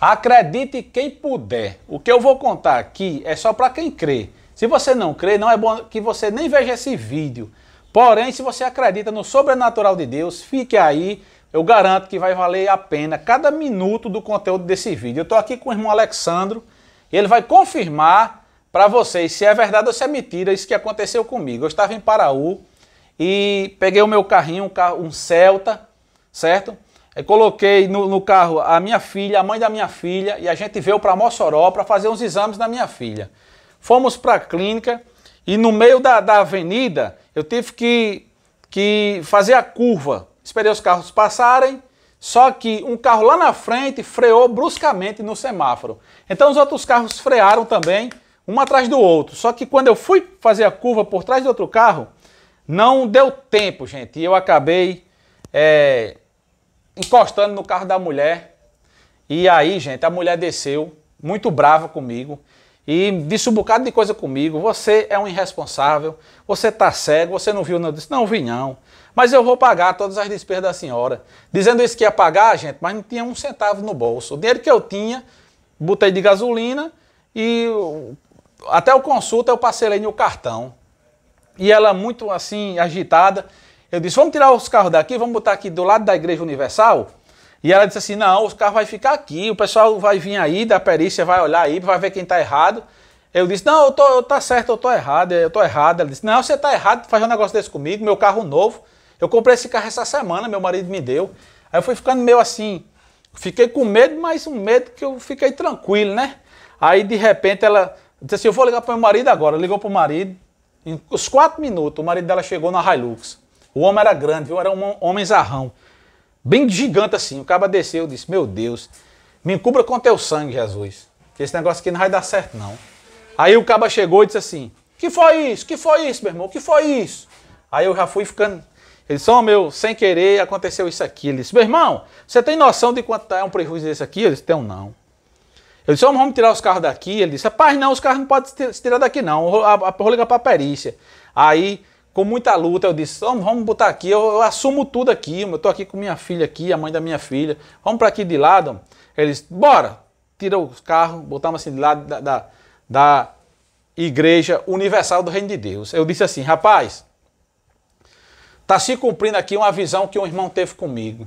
Acredite quem puder. O que eu vou contar aqui é só para quem crê. Se você não crê, não é bom que você nem veja esse vídeo. Porém, se você acredita no sobrenatural de Deus, fique aí. Eu garanto que vai valer a pena cada minuto do conteúdo desse vídeo. Eu estou aqui com o irmão Alexandro e ele vai confirmar para vocês se é verdade ou se é mentira isso que aconteceu comigo. Eu estava em Paraú e peguei o meu carrinho, um, carro, um Celta, certo? coloquei no, no, carro a minha filha, a mãe da minha filha, e a gente veio para Mossoró para fazer uns exames na minha filha. Fomos para a clínica e no meio da, da avenida eu tive que, que fazer a curva. Esperei os carros passarem, só que um carro lá na frente freou bruscamente no semáforo. Então os outros carros frearam também, um atrás do outro. Só que quando eu fui fazer a curva por trás do outro carro, não deu tempo, gente. E eu acabei. É, encostando no carro da mulher. E aí, gente, a mulher desceu, muito brava comigo, e disse um bocado de coisa comigo. Você é um irresponsável, você tá cego, você não viu, não. Eu disse, não vi, não. Mas eu vou pagar todas as despesas da senhora. Dizendo isso que ia pagar, gente, mas não tinha um centavo no bolso. O dinheiro que eu tinha, botei de gasolina e até o consulta eu parcelei no cartão. E ela muito assim, agitada. Eu disse, vamos tirar os carros daqui, vamos botar aqui do lado da Igreja Universal. E ela disse assim, não, os carros vai ficar aqui, o pessoal vai vir aí da perícia, vai olhar aí, vai ver quem está errado. Eu disse, não, eu tô, eu tá certo, eu tô errado, eu tô errado. Ela disse, não, você tá errado, faz um negócio desse comigo, meu carro novo. Eu comprei esse carro essa semana, meu marido me deu. Aí eu fui ficando meio assim, fiquei com medo, mas um medo que eu fiquei tranquilo, né? Aí de repente ela disse assim, eu vou ligar para meu marido agora. Ligou para o marido, em uns quatro minutos, o marido dela chegou na Hilux. O homem era grande, viu? Era um homem zarrão. Bem gigante assim. O cara desceu e disse: Meu Deus, me cubra com teu sangue, Jesus. Que Esse negócio aqui não vai dar certo, não. Aí o cara chegou e disse assim: Que foi isso? Que foi isso, meu irmão? Que foi isso? Aí eu já fui ficando. Ele disse: Ó, oh, meu, sem querer aconteceu isso aqui. Ele disse: Meu irmão, você tem noção de quanto é um prejuízo desse aqui? Ele disse: Tenho não. Eu disse, vamos tirar os carros daqui. Ele disse, rapaz, não, os carros não podem se tirar daqui não. vou ligar para a perícia. Aí com muita luta, eu disse, vamos botar aqui, eu, eu, assumo tudo aqui, eu tô aqui com minha filha aqui, a mãe da minha filha, vamos para aqui de lado. Eles, bora, tira o carro, botamos assim de lado da, da, da Igreja Universal do Reino de Deus. Eu disse assim, rapaz, tá se cumprindo aqui uma visão que um irmão teve comigo.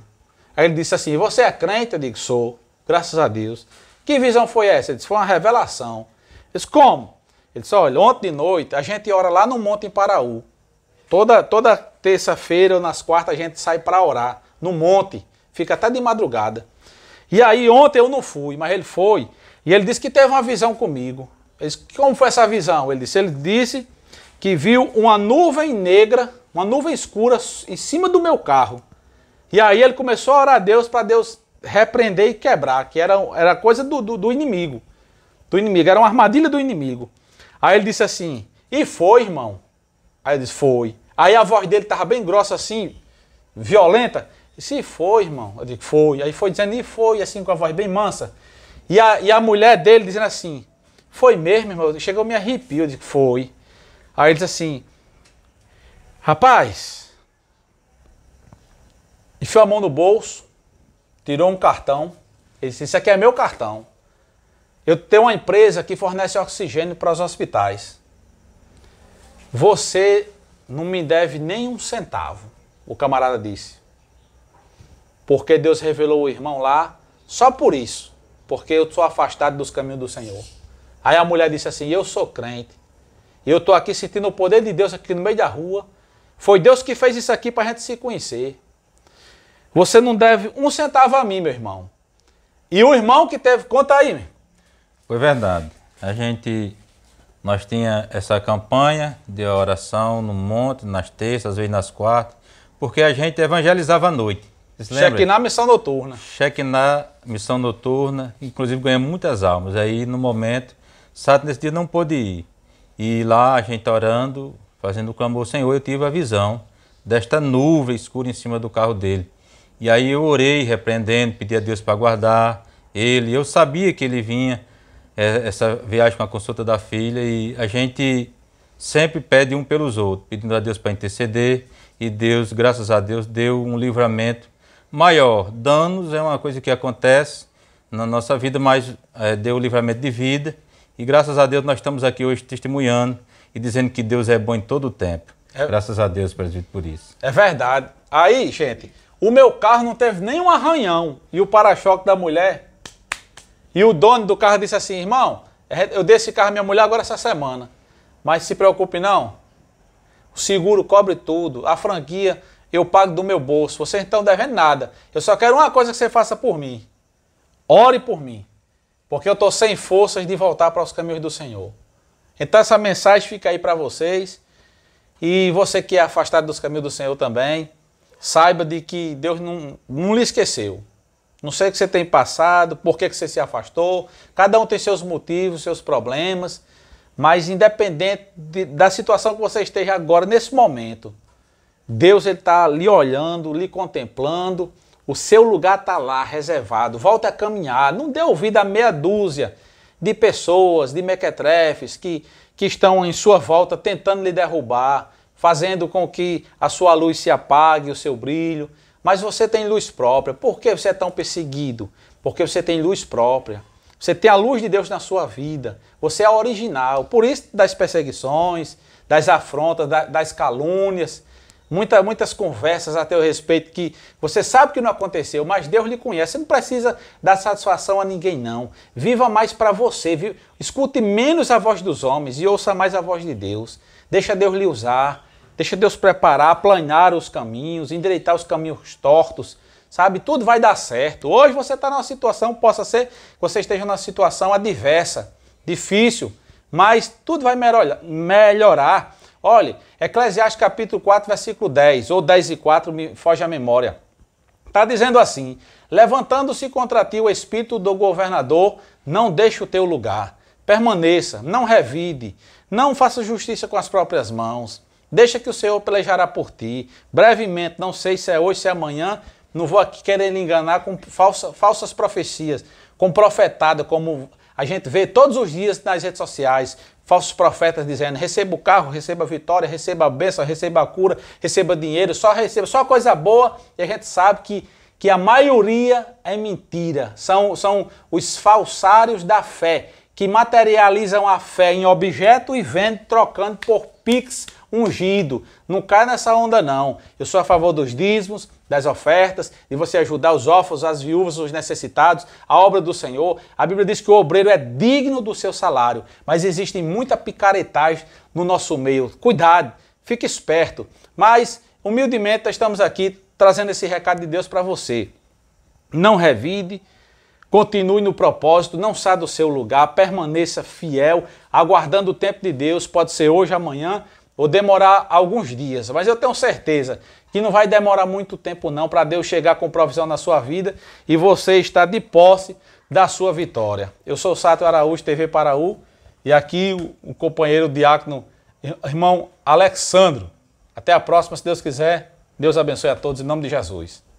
Aí ele disse assim, você é crente? Eu digo, sou, graças a Deus. Que visão foi essa? Ele disse, foi uma revelação. Eu disse, como? Ele disse, olha, ontem de noite a gente ora lá no Monte em Paraú. Toda, toda terça-feira ou nas quartas a gente sai para orar no monte, fica até de madrugada. E aí ontem eu não fui, mas ele foi e ele disse que teve uma visão comigo. Ele disse, como foi essa visão? Ele disse, ele disse que viu uma nuvem negra, uma nuvem escura em cima do meu carro. E aí ele começou a orar a Deus para Deus repreender e quebrar, que era, era coisa do, do, do inimigo. Do inimigo, era uma armadilha do inimigo. Aí ele disse assim, e foi, irmão? Aí ele disse, foi. Aí a voz dele estava bem grossa assim, violenta. Se foi, irmão. Eu digo, foi. Aí foi dizendo, e foi, assim, com a voz bem mansa. E a, e a mulher dele dizendo assim, foi mesmo, irmão. Chegou, me arrepio. Eu digo, foi. Aí ele diz assim, rapaz, enfiou a mão no bolso, tirou um cartão. Ele disse, isso aqui é meu cartão. Eu tenho uma empresa que fornece oxigênio para os hospitais. Você não me deve nem um centavo, o camarada disse. Porque Deus revelou o irmão lá só por isso, porque eu sou afastado dos caminhos do Senhor. Aí a mulher disse assim: Eu sou crente, eu estou aqui sentindo o poder de Deus aqui no meio da rua. Foi Deus que fez isso aqui para a gente se conhecer. Você não deve um centavo a mim, meu irmão. E o irmão que teve, conta aí. Meu. Foi verdade. A gente nós tinha essa campanha de oração no monte, nas terças, às vezes nas quartas, porque a gente evangelizava à noite. Cheque na missão noturna. Cheque na missão noturna, inclusive ganhamos muitas almas. Aí, no momento, Sato nesse dia não pôde ir. E lá a gente orando, fazendo o clamor, Senhor, eu tive a visão desta nuvem escura em cima do carro dele. E aí eu orei, repreendendo, pedi a Deus para guardar ele. Eu sabia que ele vinha, é, essa viagem com a consulta da filha e a gente sempre pede um pelos outros, pedindo a Deus para interceder e Deus, graças a Deus, deu um livramento maior. Danos é uma coisa que acontece na nossa vida, mas é, deu livramento de vida e graças a Deus nós estamos aqui hoje testemunhando e dizendo que Deus é bom em todo o tempo. É... Graças a Deus, presbítero, por isso. É verdade. Aí, gente, o meu carro não teve nenhum arranhão e o para-choque da mulher e o dono do carro disse assim: irmão, é, eu dei esse carro à minha mulher agora essa semana. Mas se preocupe não. O seguro cobre tudo. A franquia eu pago do meu bolso. Você então devendo nada. Eu só quero uma coisa que você faça por mim. Ore por mim. Porque eu estou sem forças de voltar para os caminhos do Senhor. Então essa mensagem fica aí para vocês. E você que é afastado dos caminhos do Senhor também, saiba de que Deus não, não lhe esqueceu. Não sei o que você tem passado, por que, que você se afastou. Cada um tem seus motivos, seus problemas. Mas independente de, da situação que você esteja agora, nesse momento, Deus está lhe olhando, lhe contemplando. O seu lugar está lá, reservado. Volta a caminhar. Não dê ouvido a meia dúzia de pessoas, de mequetrefes que, que estão em sua volta tentando lhe derrubar, fazendo com que a sua luz se apague, o seu brilho. Mas você tem luz própria. Por que você é tão perseguido? Porque você tem luz própria. Você tem a luz de Deus na sua vida. Você é original. Por isso, das perseguições, das afrontas, das calúnias, muita, muitas conversas a teu respeito que você sabe que não aconteceu, mas Deus lhe conhece. Você não precisa dar satisfação a ninguém, não. Viva mais para você. Viu? Escute menos a voz dos homens e ouça mais a voz de Deus. Deixa Deus lhe usar. Deixa Deus preparar, planear os caminhos, endireitar os caminhos tortos, sabe? Tudo vai dar certo. Hoje você está numa situação, possa ser que você esteja numa situação adversa, difícil, mas tudo vai melhorar. Olha, Eclesiastes capítulo 4, versículo 10, ou 10 e 4, me foge a memória. Está dizendo assim: Levantando-se contra ti o espírito do governador, não deixe o teu lugar. Permaneça, não revide, não faça justiça com as próprias mãos. Deixa que o Senhor pelejará por ti. Brevemente, não sei se é hoje, se é amanhã, não vou aqui querer enganar com falsa, falsas profecias, com profetada, como a gente vê todos os dias nas redes sociais, falsos profetas dizendo: receba o carro, receba a vitória, receba a bênção, receba a cura, receba dinheiro, só receba, só coisa boa. E a gente sabe que, que a maioria é mentira. São, são os falsários da fé, que materializam a fé em objeto e vendo, trocando por Pix ungido. Não cai nessa onda, não. Eu sou a favor dos dízimos, das ofertas, de você ajudar os órfãos, as viúvas, os necessitados, a obra do Senhor. A Bíblia diz que o obreiro é digno do seu salário, mas existe muita picaretagem no nosso meio. Cuidado, fique esperto. Mas, humildemente, estamos aqui trazendo esse recado de Deus para você. Não revide Continue no propósito, não saia do seu lugar, permaneça fiel, aguardando o tempo de Deus. Pode ser hoje, amanhã ou demorar alguns dias, mas eu tenho certeza que não vai demorar muito tempo não para Deus chegar com provisão na sua vida e você está de posse da sua vitória. Eu sou o Sato Araújo, TV Paraú, e aqui o, companheiro diácono, irmão Alexandro. Até a próxima, se Deus quiser. Deus abençoe a todos em nome de Jesus.